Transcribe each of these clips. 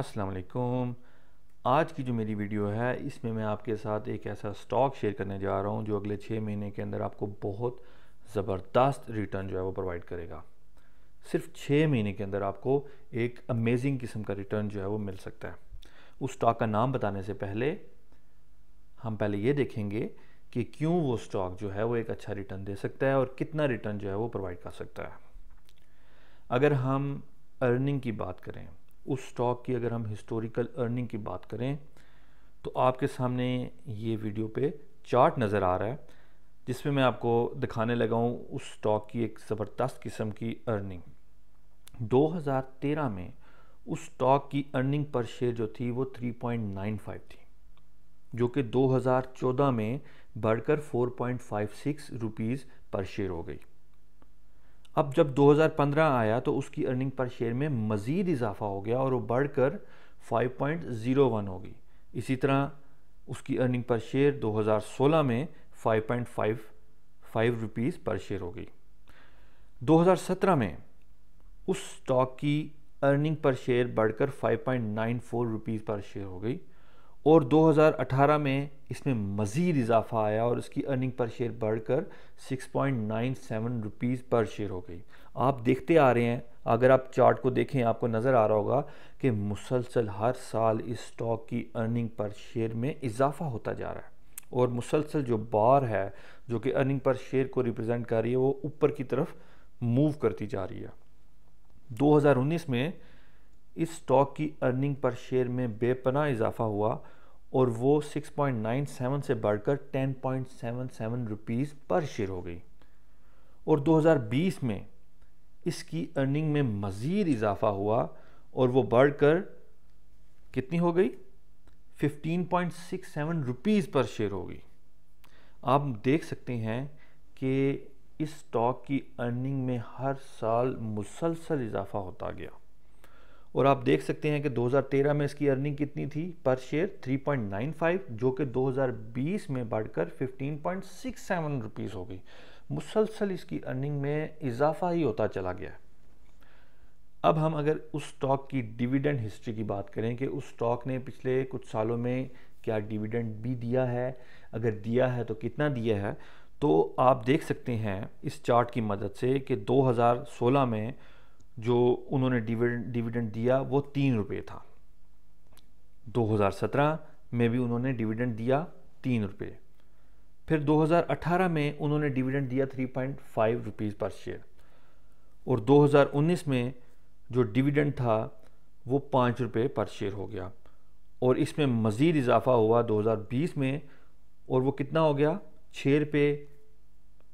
अस्सलाम वालेकुम आज की जो मेरी वीडियो है इसमें मैं आपके साथ एक ऐसा स्टॉक शेयर करने जा रहा हूँ जो अगले छः महीने के अंदर आपको बहुत ज़बरदस्त रिटर्न जो है वो प्रोवाइड करेगा सिर्फ छः महीने के अंदर आपको एक अमेजिंग किस्म का रिटर्न जो है वो मिल सकता है उस स्टॉक का नाम बताने से पहले हम पहले ये देखेंगे कि क्यों वो स्टॉक जो है वो एक अच्छा रिटर्न दे सकता है और कितना रिटर्न जो है वो प्रोवाइड कर सकता है अगर हम अर्निंग की बात करें उस स्टॉक की अगर हम हिस्टोरिकल अर्निंग की बात करें तो आपके सामने ये वीडियो पे चार्ट नज़र आ रहा है जिसमें मैं आपको दिखाने लगा हूँ उस स्टॉक की एक ज़बरदस्त किस्म की अर्निंग 2013 में उस स्टॉक की अर्निंग पर शेयर जो थी वो 3.95 थी जो कि 2014 में बढ़कर 4.56 रुपीस पर शेयर हो गई अब जब 2015 आया तो उसकी अर्निंग पर शेयर में मज़ीद इजाफा हो गया और वो बढ़कर 5.01 होगी इसी तरह उसकी अर्निंग पर शेयर 2016 में 5.55 रुपीज़ पर शेयर हो गई 2017 में उस स्टॉक की अर्निंग पर शेयर बढ़कर 5.94 रुपीस पर शेयर हो गई और 2018 में इसमें मज़ीद इजाफा आया और इसकी अर्निंग पर शेयर बढ़कर 6.97 पॉइंट पर शेयर हो गई आप देखते आ रहे हैं अगर आप चार्ट को देखें आपको नज़र आ रहा होगा कि मुसलसल हर साल इस स्टॉक की अर्निंग पर शेयर में इजाफा होता जा रहा है और मुसलसल जो बार है जो कि अर्निंग पर शेयर को रिप्रजेंट कर रही है वो ऊपर की तरफ मूव करती जा रही है दो में इस स्टॉक की अर्निंग पर शेयर में बेपना इजाफा हुआ और वो 6.97 से बढ़कर 10.77 पॉइंट पर शेयर हो गई और 2020 में इसकी अर्निंग में मज़ीद इजाफा हुआ और वो बढ़कर कितनी हो गई 15.67 पॉइंट पर शेयर हो गई आप देख सकते हैं कि इस स्टॉक की अर्निंग में हर साल मुसलसल इजाफा होता गया और आप देख सकते हैं कि 2013 में इसकी अर्निंग कितनी थी पर शेयर 3.95 जो कि 2020 में बढ़कर 15.67 पॉइंट हो गई मुसलसल इसकी अर्निंग में इजाफा ही होता चला गया अब हम अगर उस स्टॉक की डिविडेंड हिस्ट्री की बात करें कि उस स्टॉक ने पिछले कुछ सालों में क्या डिविडेंड भी दिया है अगर दिया है तो कितना दिया है तो आप देख सकते हैं इस चार्ट की मदद से कि 2016 में जो उन्होंने डिविडेंड डिविडेंड दिया वो तीन रुपये था 2017 में भी उन्होंने डिविडेंड दिया तीन रुपये फिर 2018 में उन्होंने डिविडेंड दिया 3.5 पॉइंट रुपीज़ पर शेयर और 2019 में जो डिविडेंड था वो पाँच रुपये पर शेयर हो गया और इसमें मज़ीद इजाफा हुआ 2020 में और वो कितना हो गया छः रुपये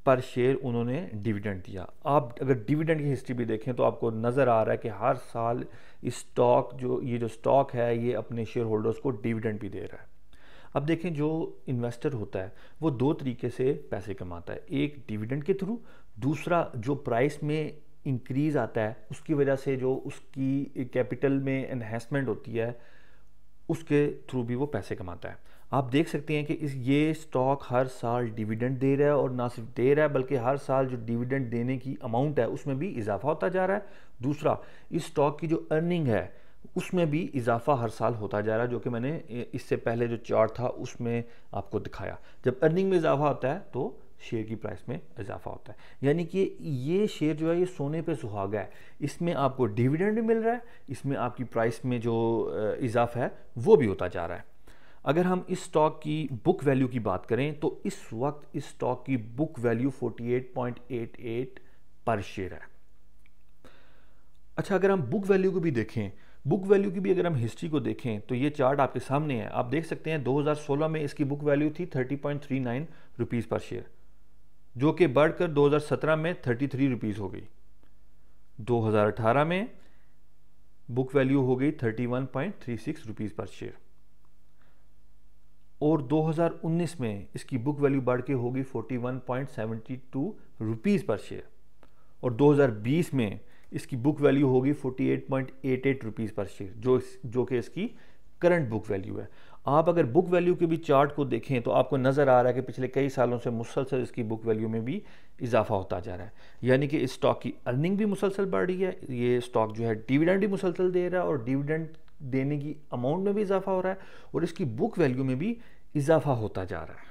पर शेयर उन्होंने डिविडेंड दिया आप अगर डिविडेंड की हिस्ट्री भी देखें तो आपको नज़र आ रहा है कि हर साल स्टॉक जो ये जो स्टॉक है ये अपने शेयर होल्डर्स को डिविडेंड भी दे रहा है अब देखें जो इन्वेस्टर होता है वो दो तरीके से पैसे कमाता है एक डिविडेंड के थ्रू दूसरा जो प्राइस में इंक्रीज़ आता है उसकी वजह से जो उसकी कैपिटल में इन्हेंसमेंट होती है उसके थ्रू भी वो पैसे कमाता है आप देख सकते हैं कि इस ये स्टॉक हर साल डिविडेंड दे रहा है और ना सिर्फ दे रहा है बल्कि हर साल जो डिविडेंड देने की अमाउंट है उसमें भी इजाफा होता जा रहा है दूसरा इस स्टॉक की जो अर्निंग है उसमें भी इजाफा हर साल होता जा रहा है जो कि मैंने इससे पहले जो चार्ट था उसमें आपको दिखाया जब अर्निंग में इजाफा होता है तो शेयर की प्राइस में इजाफा होता है यानी कि ये शेयर जो है ये सोने पे सुहागा है इसमें आपको डिविडेंड मिल रहा है इसमें आपकी प्राइस में जो इजाफा है वो भी होता जा रहा है अगर हम इस स्टॉक की बुक वैल्यू की बात करें तो इस वक्त इस स्टॉक की बुक वैल्यू 48.88 पर शेयर है अच्छा अगर हम बुक वैल्यू को भी देखें बुक वैल्यू की भी अगर हम हिस्ट्री को देखें तो ये चार्ट आपके सामने है आप देख सकते हैं 2016 में इसकी बुक वैल्यू थी 30.39 रुपीस पर शेयर जो कि बढ़कर 2017 में 33 रुपीज हो गई 2018 में बुक वैल्यू हो गई 31.36 रुपीज पर शेयर और 2019 में इसकी बुक वैल्यू बढ़ के होगी 41.72 रुपीज पर शेयर और 2020 में इसकी बुक वैल्यू होगी 48.88 रुपीज पर शेयर जो जो कि इसकी करंट बुक वैल्यू है आप अगर बुक वैल्यू के भी चार्ट को देखें तो आपको नज़र आ रहा है कि पिछले कई सालों से मुसलसल इसकी बुक वैल्यू में भी इजाफा होता जा रहा है यानी कि इस स्टॉक की अर्निंग भी मुसलसल बढ़ रही है ये स्टॉक जो है डिविडेंड भी मुसलसल दे रहा है और डिविडेंड देने की अमाउंट में भी इजाफा हो रहा है और इसकी बुक वैल्यू में भी इजाफा होता जा रहा है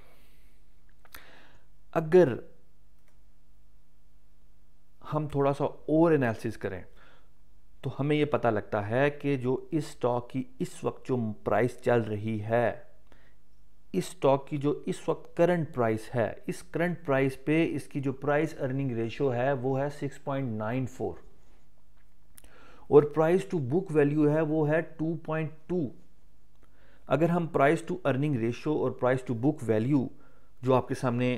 अगर हम थोड़ा सा और एनालिसिस करें तो हमें ये पता लगता है कि जो इस स्टॉक की इस वक्त जो प्राइस चल रही है इस स्टॉक की जो इस वक्त करंट प्राइस है इस करंट प्राइस पे इसकी जो प्राइस अर्निंग रेशियो है वो है 6.94 और प्राइस टू बुक वैल्यू है वो है 2.2 अगर हम प्राइस टू अर्निंग रेशियो और प्राइस टू बुक वैल्यू जो आपके सामने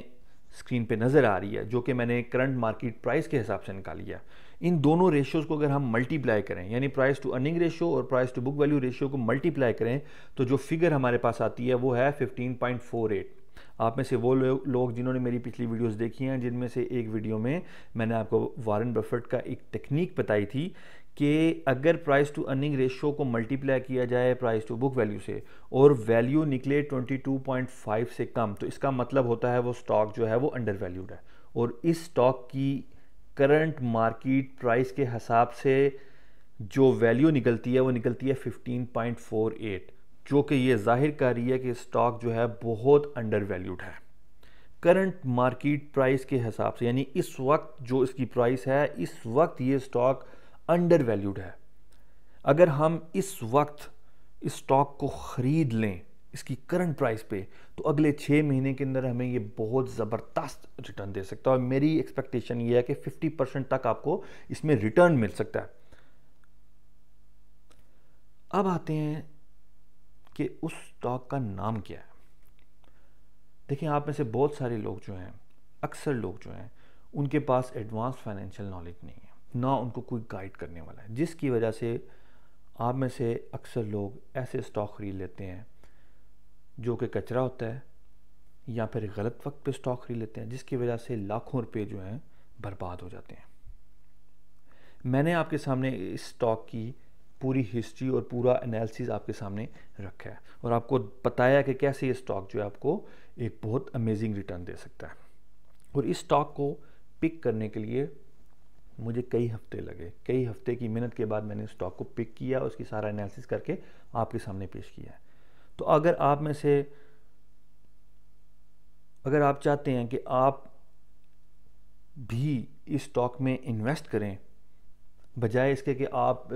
स्क्रीन पे नज़र आ रही है जो कि मैंने करंट मार्केट प्राइस के हिसाब से निकाली है इन दोनों रेशियोज़ को अगर हम मल्टीप्लाई करें यानी प्राइस टू अर्निंग रेशियो और price to book value ratio को मल्टीप्लाई करें तो जो फिगर हमारे पास आती है वो है 15.48 आप में से वो लोग लो जिन्होंने मेरी पिछली वीडियोस देखी हैं जिनमें से एक वीडियो में मैंने आपको वारन बफेट का एक टेक्निक बताई थी कि अगर प्राइस टू अर्निंग रेशियो को मल्टीप्लाई किया जाए प्राइस टू बुक वैल्यू से और वैल्यू निकले 22.5 से कम तो इसका मतलब होता है वो स्टॉक जो है वो अंडर वैल्यूड है और इस स्टॉक की करंट मार्केट प्राइस के हिसाब से जो वैल्यू निकलती है वो निकलती है 15.48 जो कि ये जाहिर कर रही है कि स्टॉक जो है बहुत अंडर वैल्यूड है करंट मार्किट प्राइस के हिसाब से यानी इस वक्त जो इसकी प्राइस है इस वक्त ये स्टॉक अंडर वैल्यूड है अगर हम इस वक्त इस स्टॉक को ख़रीद लें इसकी करंट प्राइस पे तो अगले छः महीने के अंदर हमें ये बहुत ज़बरदस्त रिटर्न दे सकता है और मेरी एक्सपेक्टेशन ये है कि 50 परसेंट तक आपको इसमें रिटर्न मिल सकता है अब आते हैं कि उस स्टॉक का नाम क्या है देखिए आप में से बहुत सारे लोग जो हैं अक्सर लोग जो हैं उनके पास एडवांस फाइनेंशियल नॉलेज नहीं है ना उनको कोई गाइड करने वाला है जिसकी वजह से आप में से अक्सर लोग ऐसे स्टॉक खरीद लेते हैं जो कि कचरा होता है या फिर गलत वक्त पे स्टॉक खरीद लेते हैं जिसकी वजह से लाखों रुपए जो हैं बर्बाद हो जाते हैं मैंने आपके सामने इस स्टॉक की पूरी हिस्ट्री और पूरा एनालिसिस आपके सामने रखा है और आपको बताया कि कैसे ये स्टॉक जो है आपको एक बहुत अमेजिंग रिटर्न दे सकता है और इस स्टॉक को पिक करने के लिए मुझे कई हफ्ते लगे कई हफ्ते की मेहनत के बाद मैंने स्टॉक को पिक किया उसकी सारा एनालिसिस करके आपके सामने पेश किया तो अगर आप में से अगर आप चाहते हैं कि आप भी इस स्टॉक में इन्वेस्ट करें बजाय इसके कि आप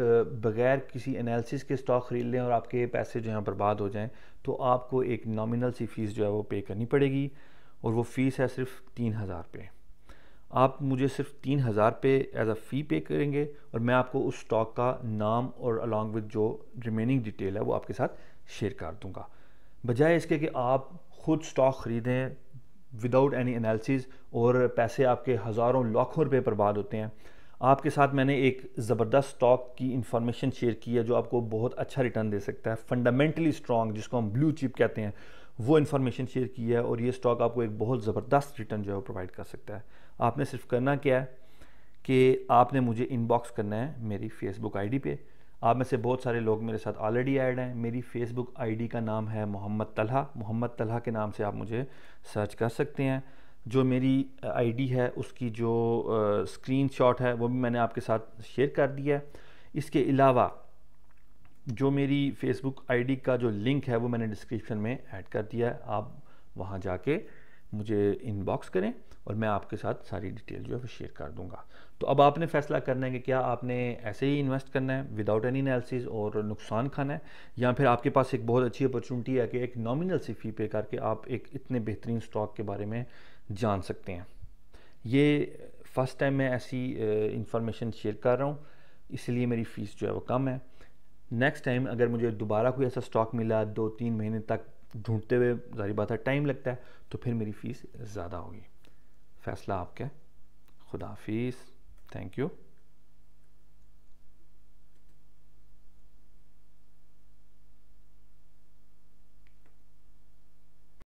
बगैर किसी एनालिसिस के स्टॉक ख़रीद लें और आपके पैसे जो हैं बर्बाद हो जाएं तो आपको एक नॉमिनल सी फ़ीस जो है वो पे करनी पड़ेगी और वो फ़ीस है सिर्फ तीन हज़ार रुपये आप मुझे सिर्फ तीन हज़ार पे एज अ फ़ी पे करेंगे और मैं आपको उस स्टॉक का नाम और अलॉन्ग विद जो रिमेनिंग डिटेल है वो आपके साथ शेयर कर दूंगा बजाय इसके कि आप खुद स्टॉक ख़रीदें विदाउट एनी एनालिसिस और पैसे आपके हज़ारों लाखों रुपए बर्बाद होते हैं आपके साथ मैंने एक ज़बरदस्त स्टॉक की इन्फॉर्मेशन शेयर की है जो आपको बहुत अच्छा रिटर्न दे सकता है फंडामेंटली स्ट्रॉन्ग जिसको हम ब्लू चिप कहते हैं वो इन्फॉर्मेशन शेयर की है और ये स्टॉक आपको एक बहुत ज़बरदस्त रिटर्न जो है प्रोवाइड कर सकता है आपने सिर्फ करना क्या है कि आपने मुझे इनबॉक्स करना है मेरी फेसबुक आईडी पे आप में से बहुत सारे लोग मेरे साथ ऑलरेडी ऐड हैं मेरी फेसबुक आईडी का नाम है मोहम्मद तलहा मोहम्मद तलहा के नाम से आप मुझे सर्च कर सकते हैं जो मेरी आईडी है उसकी जो स्क्रीनशॉट है वो भी मैंने आपके साथ शेयर कर दिया है इसके अलावा जो मेरी फेसबुक आईडी का जो लिंक है वो मैंने डिस्क्रिप्शन में ऐड कर दिया है आप वहाँ जाके मुझे इनबॉक्स करें और मैं आपके साथ सारी डिटेल जो है वो शेयर कर दूंगा तो अब आपने फैसला करना है कि क्या आपने ऐसे ही इन्वेस्ट करना है विदाउट एनी एनालिसिस और नुकसान खाना है या फिर आपके पास एक बहुत अच्छी अपॉर्चुनिटी है कि एक नॉमिनल सी फी पे करके आप एक इतने बेहतरीन स्टॉक के बारे में जान सकते हैं ये फर्स्ट टाइम मैं ऐसी इंफॉर्मेशन शेयर कर रहा हूँ इसलिए मेरी फ़ीस जो है वो कम है नेक्स्ट टाइम अगर मुझे दोबारा कोई ऐसा स्टॉक मिला दो तीन महीने तक ढूंढते हुए जारी बात है टाइम लगता है तो फिर मेरी फ़ीस ज़्यादा होगी फैसला आपका खुदाफिज थैंक यू